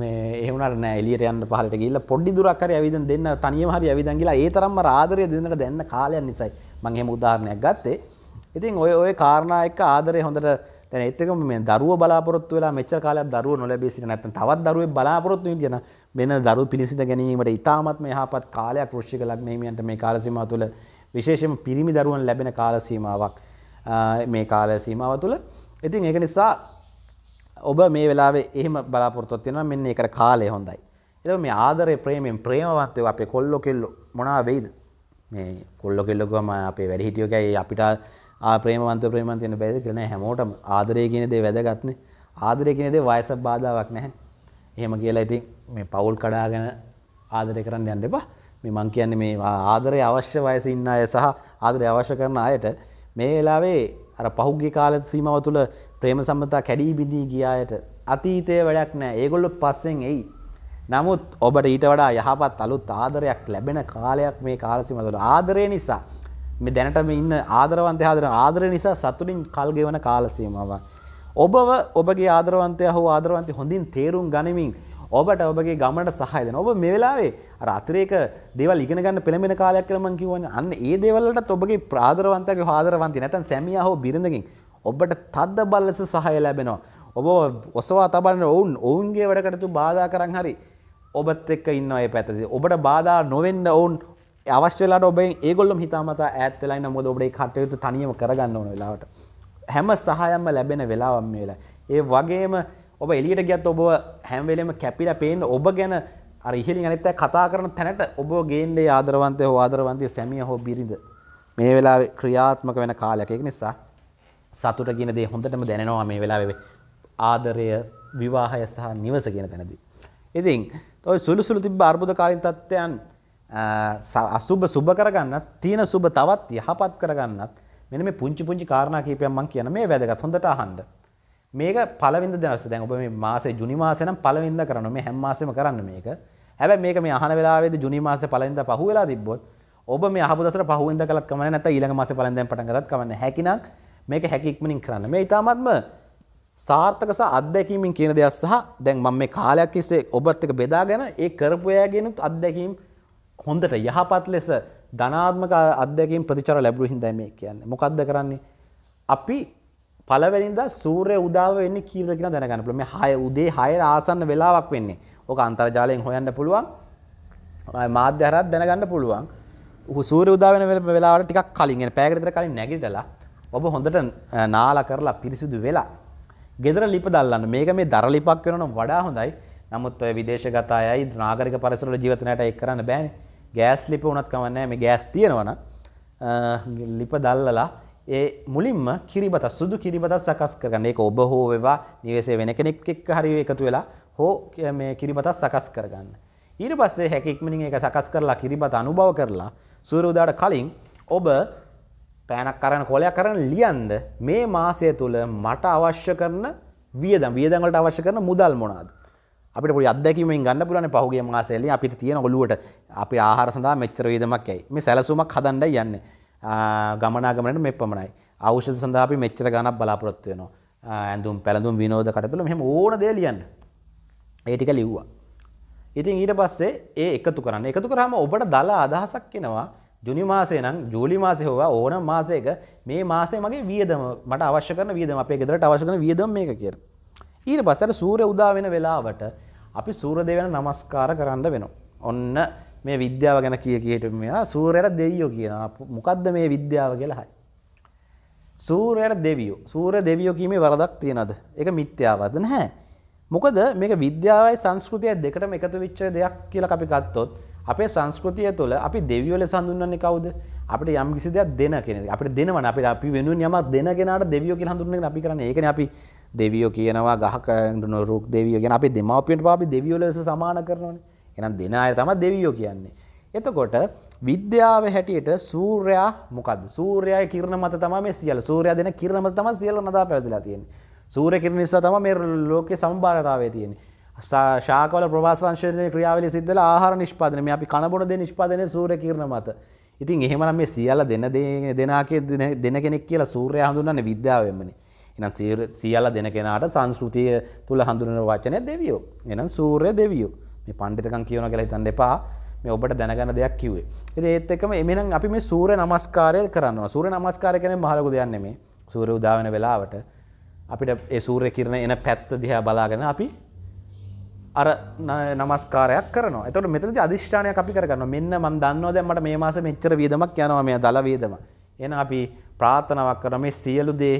මේ ඒ වුණාට නෑ එළියට යන්න පහලට ගිහිල්ලා පොඩි දුරක් හරි ඇවිදින් දෙන්න තනියම හරි ඇවිදින් ගිලා ඒ තරම්ම ආදරය දෙන්නට දෙන්න කාලයක් නිසායි මම එහෙම උදාහරණයක් ගත්තේ ඉතින් ඔය ඔය කාරණා එක්ක ආදරය හොඳට දැන් ඒත් එක්කම මේ දරුවෝ බලාපොරොත්තු වෙලා මෙච්චර කාලයක් දරුවෝ නොලැබී සිටින නැත්නම් තවත් දරුවෙක් බලාපොරොත්තු වෙන කියන වෙන දරුවෝ පිළිසිඳ ගැනීමට ඉතාමත්ම යහපත් කාලයක් වෘශ්චික ලග්න හිමියන්ට මේ කාල සීමාව තුළ විශේෂයෙන්ම පිරිමි දරුවන් ලැබෙන කාල සීමාවක් මේ කාල සීමාව තුළ ඉතින් ඒක නිසා ඔබ මේ වෙලාවේ එහෙම බලාපොරොත්තුවක් තියෙනවා මෙන්න ඒකට කාලය හොඳයි. එතකොට මේ ආදරේ ප්‍රේමයෙන් ප්‍රේමවත්ව අපේ කොල්ලෝ කෙල්ලෝ මොනවා වෙයිද? මේ කොල්ලෝ කෙල්ලෝ ගම අපේ වැඩිහිටියෝ ගෑයි අපිට ප්‍රේමවන්ත ප්‍රේමන්තියන බැද කරන හැමෝටම ආදරය කියනදේ වැදගත්න ආදරය කියනදේ වයස බාධාවක් නැහැ එහෙම කියලා ඉතින් මේ පවුල් කඩාගෙන ආදරය කරන්න යන්න එපා මේ මං කියන්නේ මේ ආදරය අවශ්‍ය වයස ඉන්න අය සහ ආදරය අවශ්‍ය කරන අයට මේ වෙලාවේ අර පහුගිය කාල සීමාව තුළ ප්‍රේම සම්බන්ධතා කැඩී බිඳී ගියායට අතීතය වැඩක් නෑ ඒගොල්ලො පස්සෙන් එයි නමුත් ඔබට ඊට වඩා යහපත් අලුත් ආදරයක් ලැබෙන කාලයක් මේ කාලසිමතුළ ආදරය නිසා මේ දැනටම ඉන්න ආදරවන්තය ආදර ආදරය නිසා සතුටින් කල් ගෙවන කාලසීමාව. ඔබව ඔබගේ ආදරවන්තය හෝ ආදරවන්තය හොඳින් තේරුම් ගනිමින් ඔබට ඔබගේ ගමට සහය දෙන. ඔබ මේ වෙලාවේ අර අතිරේක දේවල් ඉගෙන ගන්න පෙළඹෙන කාලයක් කියලා මම කියවනේ. අන්න ඒ දේවල්වලටත් ඔබගේ ආදරවන්තයාගේ ආදරවන්තිය නැත්නම් සැමියා හෝ බිරිඳකින් ඔබට තද්ද බල ලෙස සහය ලැබෙනවා. ඔබ ඔසවා තබන්න ඔවුන් ඔවුන්ගේ වැඩකටතු බාධා කරන් හරි ඔබත් එක්ක ඉන්නවා ඒ පැත්තදී. ඔබට බාධා නොවෙන්න ඔවුන් අවශ්‍යලාට ඔබේ ඒගොල්ලොම හිතාමතා ඇත්වෙලයි නමුද ඔබේ කටයුතු තනියම කරගන්න ඕන වෙලාවට හැම සහයම්ම ලැබෙන වෙලාවම් වෙලා ඒ වගේම ඔබ එලියට ගත් ඔබ හැම්වෙලෙම කැපිල පේෙන් ඔබ ගැන ඉහිලි අනිත්ත කතා කරන තැනට ඔබ ගේන්ඩේ ආදරවන්තය හෝ ආදරවන්තය සැමිය හෝ බිරිඳ මේ වෙලා ක්‍රියාත්මක වෙන කාලයකෙක් නිසා සතුට කියන දේ හොඳටම දැනෙනවා මේ වෙලාවේ ආදරය විවාහය සහ නිවස කියන තැනදී. ඉතින් ඔය සුළු සුළු තිබ්බ අර්බුද කාලින් තත්ත්වයන් අසුබ සුබ කරගන්නත් තියෙන සුබ තවත් යහපත් කරගන්නත් මෙන මේ පුංචි පුංචි කාරණා කීපයක් මං කියන මේ වැදගත් හොඳට අහන්න. මේක පළවෙනිද දවස දැන් ඔබ මේ මාසේ ජුනි මාසේ නම් පළවෙනිද කරනවා මේ හැම මාසෙම කරන්න මේක. හැබැයි මේක මේ අහන වෙලාවේදී ජුනි මාසේ පළවෙනිද පහුවෙලා තිබ්බොත් ඔබ මේ අහපු දසර පහුවෙන්ද කළත් කමන්නේ නැත්නම් ඊළඟ මාසේ පළවෙනිදෙන් පටන් ගත්තත් කමන්නේ හැකිනම් මේක හැකි ඉක්මනින් කරන්න. මේ ඊටාත්ම සාර්ථක සහ අත්දැකීමින් කියන දෙයක් සහ දැන් මම මේ කාලයක් තිස්සේ ඔබත් එක්ක බෙදාගෙන ඒ කරපු අයගෙනුත් අත්දැකීම් හොඳට යහපත් ලෙස ධනාත්මක අධ්‍යකින් ප්‍රතිචර ලැබුරු හින්දැම කියන්න මොකක්ද කරන්නේ අපි පලවැනිද සූරය උදාව වෙන්න කීවදකින දැනගන්නපුල මේ හය උදේ හය ආසන්න වෙලාවක් වෙන්නේ ඕක අන්තර්ජාලයෙන් හොයන්න පුළුවන් මාධ්‍යහරත් දැනගන්න පුළුවන් සූර උදාවන වෙලාට ටික් කලින්ගෙන පෑගරිතර කලින් නැගිටලා ඔබ හොඳට නාලා කරලා පිරිසිදු වෙලා ගෙදර ලිප දල්ලන්න මේක මේ දරලිපක් වෙනන වඩා හොඳයි නමුත් ඔය විදේශගතායයි නාගරික පරිසරල ජීවතනයට එක් කරන්න බෑනේ ගෑස් ලිප උනත් කමන්නෑ මේ ගෑස් තියෙනවන ලිප දල්ලලා ඒ මුලින්ම කිරිබත සුදු කිරිබතත් සකස් කරගන්න එක ඔබ හෝ වෙවා නිවසේ වෙන කෙනෙක් එක් හරි එකතු වෙලා හෝ මේ කිරිබතත් සකස් කරගන්න. ඊට පස්සේ හැකික්මනින් එක සකස් කරලා කිරිබත අනුභව කරලා සූරුදාට කලින් ඔබ පෑනක් කරන කොලයක් කරන ලියන්ඩ මේ මාසය තුළ මට අවශ්‍ය කරන වියදම් වියදැවලට අවශ්‍ය කරන මුදල් මොනාද. අපිට පොඩි අත්දැකීමෙන් ගන්න පුළුවන් පහුගිය මාසෙලින් අපිට තියෙන ඔලුවට අපි ආහාර සඳහා මෙච්චර වේදමක් ඇයි මේ සැලසුමක් හදන්නයි යන්නේ ගමනාගමනට මේ පමණයි ඖෂධ සඳහා අපි මෙච්චර ගණක් බලාපොරොත්තු වෙනවා ඇඳුම් පැළඳුම් විනෝද කටයුතු මෙහෙම ඕන දේ ලියන්න ඒ ටික ලිව්වා ඉතින් ඊට පස්සේ ඒ එකතු කරන්න එකතු කරාම ඔබට දලා අදහසක් එනවා ජුනි මාසේ නම් ජූලි මාසේ හොවා ඕන මාසයක මේ මාසේ මගේ වියදම මට අවශ්‍ය කරන වියදම අපේ ගෙදරට අවශ්‍ය කරන වියදම මේක කියලා ඊට පස්සට සූර්ය උදා වෙන වෙලාවට අපි සූර්ය දෙවියන් නමස්කාර කරන්න වෙනවා. ඔන්න මේ විද්‍යාව ගැන කිය කිය හිටු මෙයා සූර්යයට දෙවියෝ කියනවා. මොකද්ද මේ විද්‍යාව කියලා අහයි. සූර්යයට දෙවියෝ. සූර්ය දෙවියෝ කීමේ වරදක් තියනද? ඒක මිත්‍යාවද නැහැ. මොකද මේක විද්‍යාවයි සංස්කෘතියයි දෙකටම එකතු වෙච්ච දෙයක් කියලා අපි ගත්තොත් අපේ සංස්කෘතිය තුළ අපි දෙවියෝ ලෙස හඳුන්වන්නේ කවුද? අපිට යම් කිසි දෙයක් දෙන කෙනෙක්. අපිට දෙනවනේ අපිට අපි වෙනුවෙන් යමක් දෙන කෙනාට දෙවියෝ කියලා හඳුන්වන්නේ අපි කරන්නේ. ඒකනේ අපි දෙවියෝ කියනවා ගහක රුක් දෙවියෝ කියන අපි දෙමව්පියන්ට පාපි දෙවියෝ ලෙස සමාන කරනවානේ. එහෙනම් දෙන අය තමයි දෙවියෝ කියන්නේ. එතකොට විද්‍යාව හැටියට සූර්යා මොකද්ද? සූර්යාගේ කිරණ මත තමයි මේ සියල්ල. සූර්යා දෙන කිරණ මත තමයි සියල්ල නදා පැවතිලා තියෙන්නේ. සූර්ය කිරණ නිසා තමයි මේ ලෝකේ සමබරතාවය තියෙන්නේ. ශාකවල ප්‍රවාස සංශෝධනයේ ක්‍රියාවලිය සිද්ධ වෙලා ආහාර නිෂ්පාදනය මේ අපි කන බොන දේ නිෂ්පාදනයේ සූර්ය කිරණ මත. ඉතින් එහෙමනම් මේ සියල්ල දෙන දෙනාගේ දෙන කෙනෙක් කියලා සූර්යයා හඳුන්වන්නේ විද්‍යාවෙන්මනේ. එනම් සියල්ල දෙන කෙනාට සංස්කෘතිය තුළ හඳුනන වචනය දෙවියෝ. එනම් සූර්ය දෙවියෝ. මේ පණ්ඩිතකම් කියනවා කියලා හිතන්න එපා. මේ ඔබට දැනගන්න දෙයක් කිව්වේ. ඉතින් ඒත් එක්කම එමෙනම් අපි මේ සූර්ය නමස්කාරය කරනවා. සූර්ය නමස්කාරය කියන්නේ මහලක දෙයක් නෙමෙයි. සූර්ය උදා වෙන වෙලාවට අපිට ඒ සූර්ය කිරණ එන පැත්ත දිහා බලාගෙන අපි අර නමස්කාරයක් කරන එතට මෙතති අධිෂ්ඨානයක් අපි කරන්න මෙන්න මන් දන්නවා දැමට මේ මාස මෙච්චර වීදමක් යනවා මේ දල වීදම එන අපි ප්‍රාථනවක් කරන මේ සියලු දේ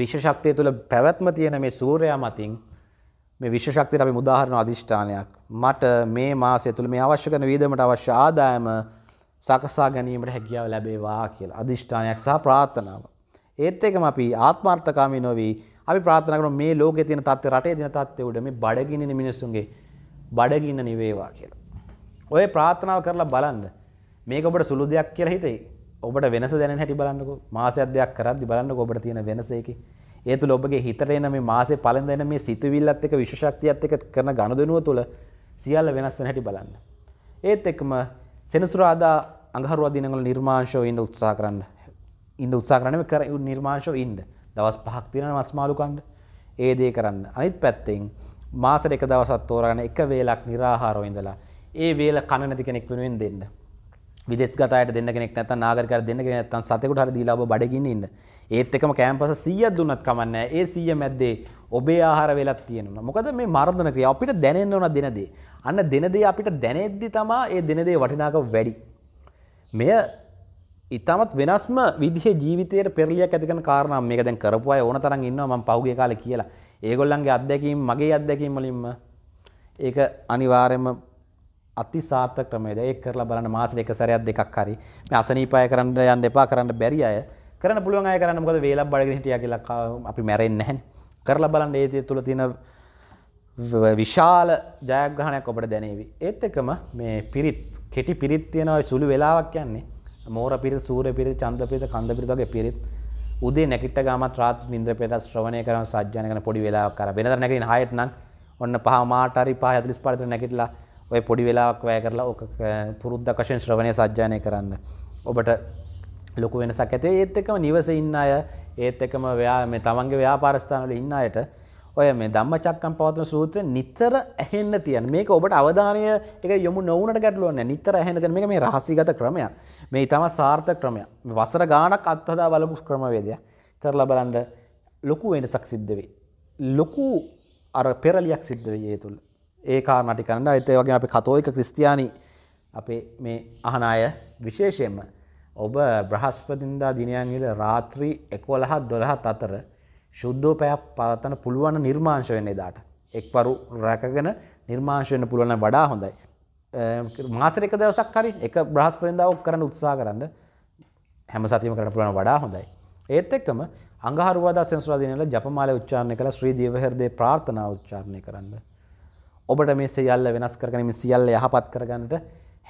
විශෂක්තිය තුළ පැවැත්ම තියෙන මේ සූරයා මතින් මේ විශෂක්තියට අපි මුදාහරණ අධිෂ්ඨානයක් මට මේ මාසය තුළ මේ අවශ්‍ය කරන වියදමට අවශ්‍ය ආදායම සකසා ගැනීමට හැකියාව ලැබේවා කියලා අධිෂ්ඨානයක් සහ ප්‍රාර්ථනාව. ඒත් එකම අපි ආත්මාර්ථකාමී නොවී අපි ප්‍රාර්ථනා කරමු මේ ලෝකයේ තියෙන தත්ත්වය රටේ තියෙන தත්ත්වය උඩ මේ බඩගින්න මිනිස්සුන්ගේ බඩගින්න නිවේවා කියලා. ඔය ප්‍රාර්ථනාව කරලා බලන්න. මේක ඔබට සුළු දෙයක් කියලා හිතේ. ඔබට වෙනස දැන හැටි බලන්නක මාසයක් දෙයක් කරද්දි බලන්න ඔබට තියෙන වෙනසේකි ඒ තුළ ඔබගේ හිතට එන මේ මාසේ පලඳ එන මේ සිතුවිල්ලත් එක විශෂක්තියත් එක කරන ගණදනුව තුළ සියල්ල වෙනස් හැටි බලන්න. ඒත් එක්ම සෙනසුරාදා අඟහරුවා දිනවල නිර්මාංශව ඉන්න උත්සාහ කරන්න ඉන්න උත්සාහ කරනම කර නිර්මාංශව ඉන්න දවස් පහක් තියෙන මස්මාලු කණ්ඩ ඒ දේ කරන්න අනිත් පැත්තෙන් මාසට එක දවසත් තෝරගන්න එක වේලක් නිරාහාරව ඉඳලා ඒ වේල කන නැති කෙනෙක් වෙනුවෙන් දෙන්න විදෙස්ගතයට දෙන්න කෙනෙක් නැත්නම් නාගරිකයට දෙන්න කෙනෙක් නැත්නම් සතෙකුට හරි දීලා ඔබ බඩගින්න ඉන්න. ඒත් එකම කෑම්පස 100ක් දුන්නත් කමන්නේ ඒ 100 මැද්දේ ඔබේ ආහාර වෙලක් තියෙනවා. මොකද මේ මර්ධන ක්‍රියාව අපිට දැනෙන්න ඕන දෙන දේ. අන්න දෙන දේ අපිට දැනෙද්දි තමයි ඒ දෙන දේ වටිනාකම වැඩි. මෙය ඉතාමත් වෙනස්ම විදිහේ ජීවිතයට පෙරලියක් ඇති කරන කාරණා මේක දැන් කරපු අය ඕන තරම් ඉන්නවා මම පහුගිය කාලේ කියලා. ඒගොල්ලන්ගේ අත්දැකීම් මගේ අත්දැකීම් වලින්ම ඒක අනිවාර්යයෙන්ම අතිසාර්ථ ක්‍රමේද ඒක කරලා බලන්න මාසෙට එක සැරයක් දෙකක් හරි මේ අසනීප අය කරන්න යන්න එපා කරන්න බැරි අය කරන්න පුළුවන් අය කරන්න මොකද වේලක් බඩගෙන හිටියා කියලා අපි මැරෙන්නේ නැහැ කරලා බලන්න ඒ තුල තියෙන විශාල ජයග්‍රහණයක් ඔබට දැනේවි ඒත් එකම මේ පිරිත් කෙටි පිරිත් තියෙනවා සුළු වෙලාවක් යන්නේ මෝර පිරිත් සූර්ය පිරිත් චන්ද්‍ර පිරිත් කන්ද පිරිත් වගේ පිරිත් උදේ නැගිට ගාමත් රාත්‍රී නිින්ද්‍ර පෙරට ශ්‍රවණය කරන සජ්ජාන කරන පොඩි වෙලාවක් කරා වෙනතර නැගිටින හයට නම් ඔන්න පහ මාට හරි 5:45 විතර නැගිටලා ඔය පොඩි වෙලාක් වැය කරලා ඕක පුරුද්ධකශයෙන් ශ්‍රවණය සජ්ජානය කරන්න. ඔබට ලොකු වෙනසක් ඇතේ ඒත් එකම නිවස ඉන්න අය ඒත් එකම ව්‍යා මේ තමන්ගේ ව්‍යාපාරස්ථානවල ඉන්න අයට ඔය මේ ධම්ම චක්කම් පවත්න සූත්‍ර නිතර ඇහෙන්න තියන් මේක ඔබට අවධානය එක යොමු නොවනට ගැටලුවන්න නිතර ඇහෙන දෙන මේක මේ රහසිගත ක්‍රමය මේ ඉතම සාර්ථ ක්‍රමය වසර ගානක් අත්හදා බලපු ක්‍රමවේදය කරලා බලන්න ලොකු වෙනසක් සිද්ධ වෙයි ලොකු අර පෙරලියක් සිද්ධ වෙයි ඒ තුළ ඒ කාරණටි කරන්න ඇතේ වගේ අපි කතෝයික ක්‍රස්තියානි අපේ මේ අහනාය විශේෂයෙන්ම ඔබ බ්‍රහස්පතින්දා දිනයන්ගේද රාත්‍රී එකොලහත් දොළහත් අතර ශුද්ධෝපයක් පවත්තන පුළුවන් නිර්මාංශ වෙන්නේ දාට. එක්වරු රැකගෙන නිර්මාංශවෙන්න පුළුවන වඩා හොඳයි. මාසරක දවසක් හරි එක බ්‍රහස්පතින්දාවක් කරන්න උත්සා කරන්න හැම සතිම කරන පුළුවන් වඩා හොඳයි. ඒත් එක්කම අංගහරුවාදා සෙන්සුරාදිනල ජපමාල උච්චාරණය කළ ශ්‍රී දීවහරදේ ප්‍රාර්ථනා උච්චාරණය කරන්න. ඔබට මේ සියල්ල වෙනස් කරගනීම සියල්ල යහපත් කරගන්නට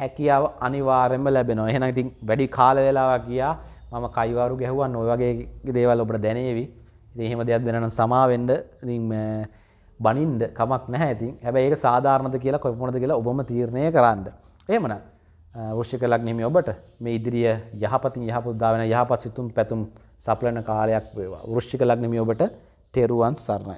හැකියාව අනිවාර්යෙන්ම ලැබෙනවා. එහෙනම් ඉතින් වැඩි කාල වේලාවක් ගියා මම කයිවාරු ගැහුවා ඔය වගේ දේවල් ඔබට දැනේවි. ඉතින් එහෙම දෙයක් දැනන සමාවෙන්න ඉතින් බනින්න කමක් නැහැ ඉතින්. හැබැයි ඒක සාධාරණද කියලා කොහොමද කියලා ඔබම තීරණය කරන්න. එහෙමනම් වෘශ්චික ලග්නෙමි ඔබට මේ ඉදිරිය යහපතින් යහපත් ගාවෙන යහපත් සිතුම් පැතුම් සපලන කාලයක් වේවා. වෘශ්චික ලග්නෙමි ඔබට තෙරුවන් සරණයි.